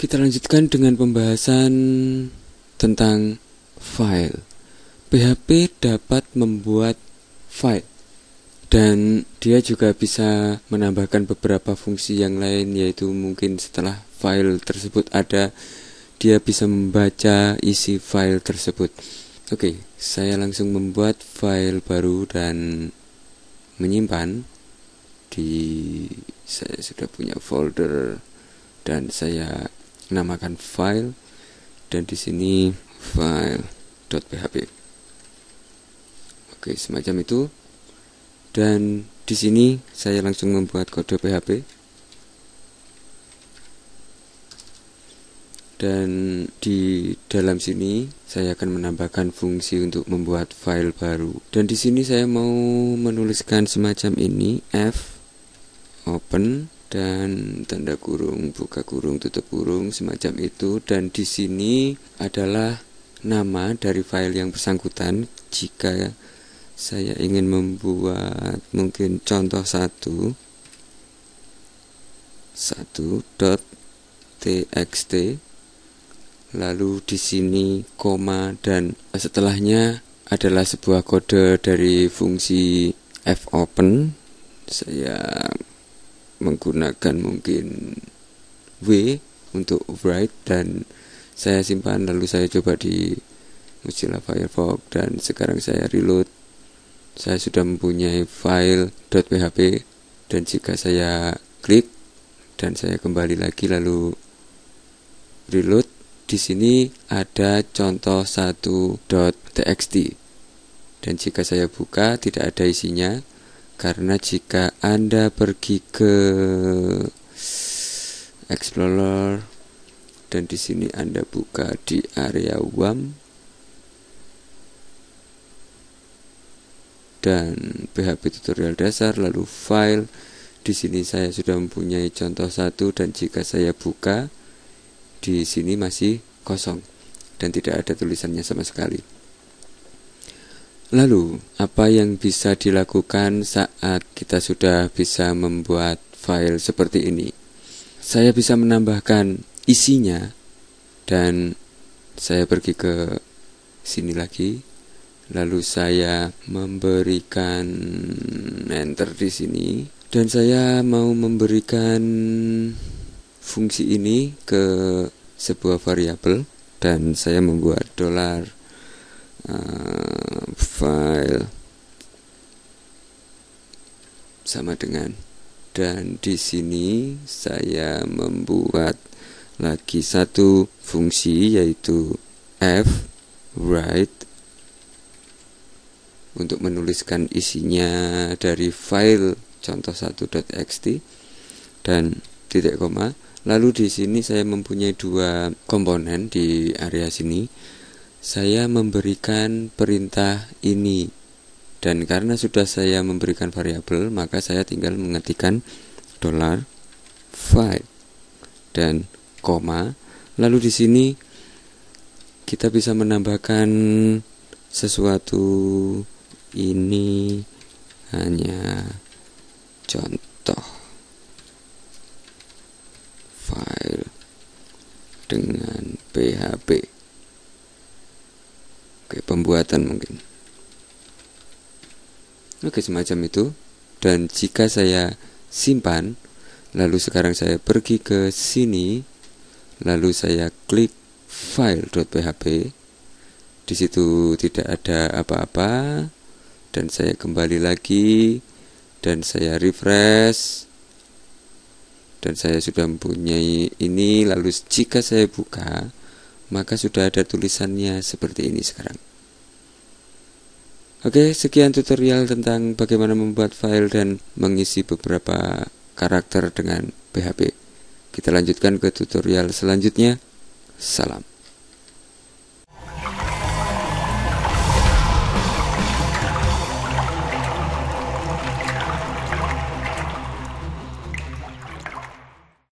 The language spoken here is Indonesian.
Kita lanjutkan dengan pembahasan tentang file. PHP dapat membuat file dan dia juga bisa menambahkan beberapa fungsi yang lain yaitu mungkin setelah file tersebut ada dia bisa membaca isi file tersebut. Oke, saya langsung membuat file baru dan menyimpan di saya sudah punya folder dan saya namakan file dan di sini file.php. Oke, semacam itu. Dan di sini saya langsung membuat kode PHP. Dan di dalam sini saya akan menambahkan fungsi untuk membuat file baru. Dan di sini saya mau menuliskan semacam ini f open dan tanda kurung buka kurung tutup kurung semacam itu dan di sini adalah nama dari file yang bersangkutan jika saya ingin membuat mungkin contoh satu satu dot txt lalu di sini koma dan setelahnya adalah sebuah kode dari fungsi fopen saya menggunakan mungkin W untuk write dan saya simpan lalu saya coba di Mozilla Firefox dan sekarang saya reload saya sudah mempunyai file .php dan jika saya klik dan saya kembali lagi lalu reload di sini ada contoh satu .txt dan jika saya buka tidak ada isinya karena jika Anda pergi ke Explorer dan di sini Anda buka di area WAM dan PHP tutorial dasar lalu file di sini saya sudah mempunyai contoh satu dan jika saya buka di sini masih kosong dan tidak ada tulisannya sama sekali. Lalu, apa yang bisa dilakukan saat kita sudah bisa membuat file seperti ini? Saya bisa menambahkan isinya dan saya pergi ke sini lagi. Lalu saya memberikan enter di sini dan saya mau memberikan fungsi ini ke sebuah variabel dan saya membuat dolar uh, file sama dengan dan di sini saya membuat lagi satu fungsi yaitu f write untuk menuliskan isinya dari file contoh txt dan titik koma lalu di sini saya mempunyai dua komponen di area sini saya memberikan perintah ini dan karena sudah saya memberikan variabel maka saya tinggal mengetikkan dollar file dan koma lalu di sini kita bisa menambahkan sesuatu ini hanya contoh file dengan PHP Oke, pembuatan mungkin. Oke, semacam itu. Dan jika saya simpan, lalu sekarang saya pergi ke sini, lalu saya klik file.php. Di situ tidak ada apa-apa dan saya kembali lagi dan saya refresh dan saya sudah mempunyai ini lalu jika saya buka maka sudah ada tulisannya seperti ini sekarang. Oke, sekian tutorial tentang bagaimana membuat file dan mengisi beberapa karakter dengan PHP. Kita lanjutkan ke tutorial selanjutnya. Salam.